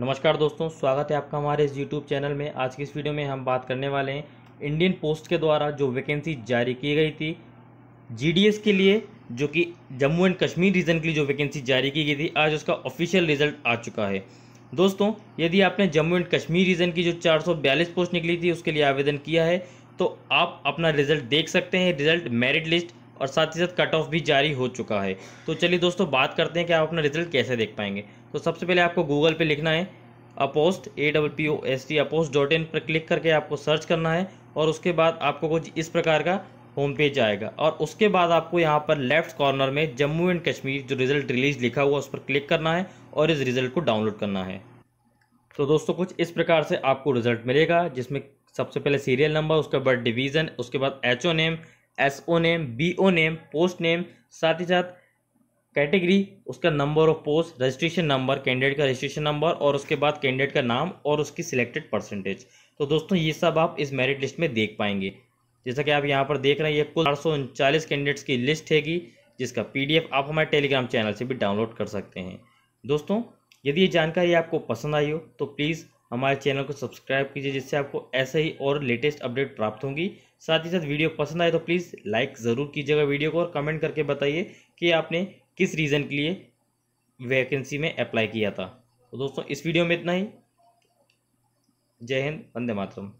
नमस्कार दोस्तों स्वागत है आपका हमारे इस यूट्यूब चैनल में आज की इस वीडियो में हम बात करने वाले हैं इंडियन पोस्ट के द्वारा जो वैकेंसी जारी की गई थी जीडीएस के लिए जो कि जम्मू एंड कश्मीर रीजन के लिए जो वैकेंसी जारी की गई थी आज उसका ऑफिशियल रिजल्ट आ चुका है दोस्तों यदि आपने जम्मू एंड कश्मीर रीजन की जो चार पोस्ट निकली थी उसके लिए आवेदन किया है तो आप अपना रिजल्ट देख सकते हैं रिजल्ट मेरिट लिस्ट और साथ ही साथ कट ऑफ भी जारी हो चुका है तो चलिए दोस्तों बात करते हैं कि आप अपना रिजल्ट कैसे देख पाएंगे तो सबसे पहले आपको गूगल पे लिखना है apost A double P O S T apost dot in पर क्लिक करके आपको सर्च करना है और उसके बाद आपको कुछ इस प्रकार का होम पेज आएगा और उसके बाद आपको यहाँ पर लेफ्ट कॉर्नर में जम्मू एंड कश्मीर जो रिजल्ट रिलीज लिखा हुआ उस पर क्लिक करना है और इस रिज़ल्ट को डाउनलोड करना है तो दोस्तों कुछ इस प्रकार से आपको रिज़ल्ट मिलेगा जिसमें सबसे पहले सीरियल नंबर उसके बाद डिवीज़न उसके बाद H O name S O name B O name post name साथ ही साथ कैटेगरी उसका number of post registration number candidate का रजिस्ट्रेशन नंबर और उसके बाद कैंडिडेट का नाम और उसकी सिलेक्टेड परसेंटेज तो दोस्तों ये सब आप इस मेरिट लिस्ट में देख पाएंगे जैसा कि आप यहाँ पर देख रहे हैं ये कुल चार कैंडिडेट्स की लिस्ट हैगी जिसका पीडीएफ आप हमारे टेलीग्राम चैनल से भी डाउनलोड कर सकते हैं दोस्तों यदि ये जानकारी आपको पसंद आई हो तो प्लीज़ हमारे चैनल को सब्सक्राइब कीजिए जिससे आपको ऐसे ही और लेटेस्ट अपडेट प्राप्त होंगी साथ ही साथ वीडियो पसंद आए तो प्लीज़ लाइक ज़रूर कीजिएगा वीडियो को और कमेंट करके बताइए कि आपने किस रीज़न के लिए वैकेंसी में अप्लाई किया था तो दोस्तों इस वीडियो में इतना ही जय हिंद वंदे मातरम